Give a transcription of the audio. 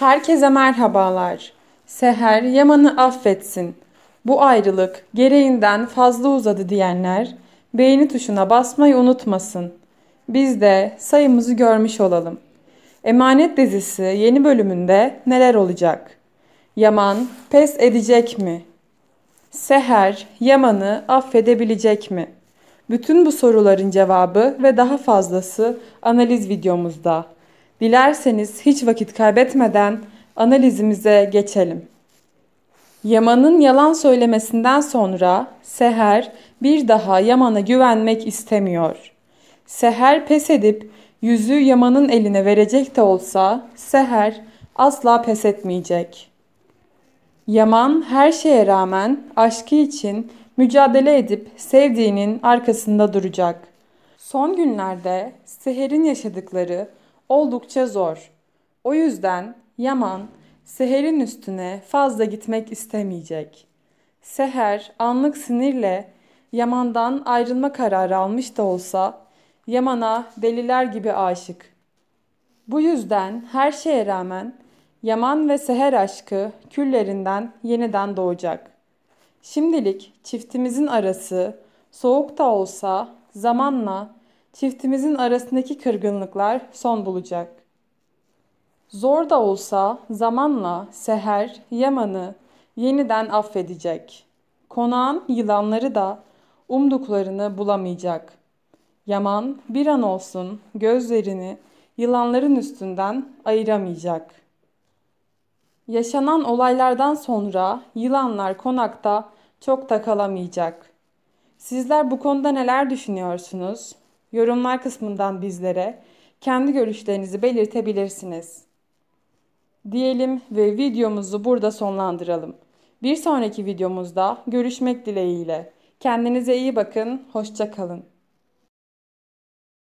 Herkese merhabalar. Seher Yaman'ı affetsin. Bu ayrılık gereğinden fazla uzadı diyenler beğeni tuşuna basmayı unutmasın. Biz de sayımızı görmüş olalım. Emanet dizisi yeni bölümünde neler olacak? Yaman pes edecek mi? Seher Yaman'ı affedebilecek mi? Bütün bu soruların cevabı ve daha fazlası analiz videomuzda. Dilerseniz hiç vakit kaybetmeden analizimize geçelim. Yaman'ın yalan söylemesinden sonra Seher bir daha Yaman'a güvenmek istemiyor. Seher pes edip yüzü Yaman'ın eline verecek de olsa Seher asla pes etmeyecek. Yaman her şeye rağmen aşkı için mücadele edip sevdiğinin arkasında duracak. Son günlerde Seher'in yaşadıkları oldukça zor. O yüzden Yaman seherin üstüne fazla gitmek istemeyecek. Seher anlık sinirle Yaman'dan ayrılma kararı almış da olsa Yaman'a deliler gibi aşık. Bu yüzden her şeye rağmen Yaman ve Seher aşkı küllerinden yeniden doğacak. Şimdilik çiftimizin arası soğuk da olsa zamanla çiftimizin arasındaki kırgınlıklar son bulacak. Zor da olsa zamanla Seher Yaman'ı yeniden affedecek. Konağın yılanları da umduklarını bulamayacak. Yaman bir an olsun gözlerini yılanların üstünden ayıramayacak. Yaşanan olaylardan sonra yılanlar konakta çok da kalamayacak. Sizler bu konuda neler düşünüyorsunuz? Yorumlar kısmından bizlere kendi görüşlerinizi belirtebilirsiniz. Diyelim ve videomuzu burada sonlandıralım. Bir sonraki videomuzda görüşmek dileğiyle. Kendinize iyi bakın, hoşça kalın.